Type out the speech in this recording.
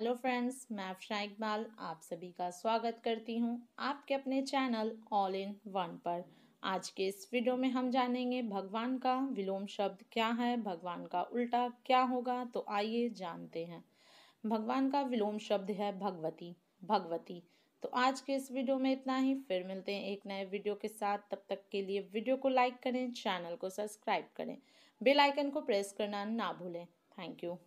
hello friends मैं अफशा इकबाल आप सभी का स्वागत करती हूं आपके अपने चैनल ऑल इन वन पर आज के इस वीडियो में हम जानेंगे भगवान का विलोम शब्द क्या है भगवान का उल्टा क्या होगा तो आइए जानते हैं भगवान का विलोम शब्द है भगवती भगवती तो आज के इस वीडियो में इतना ही फिर मिलते हैं एक नए वीडियो के साथ तब तक के लिए वीडियो को लाइक करें चैनल को सब्सक्राइब करें बेलाइकन को प्रेस करना ना भूलें थैंक यू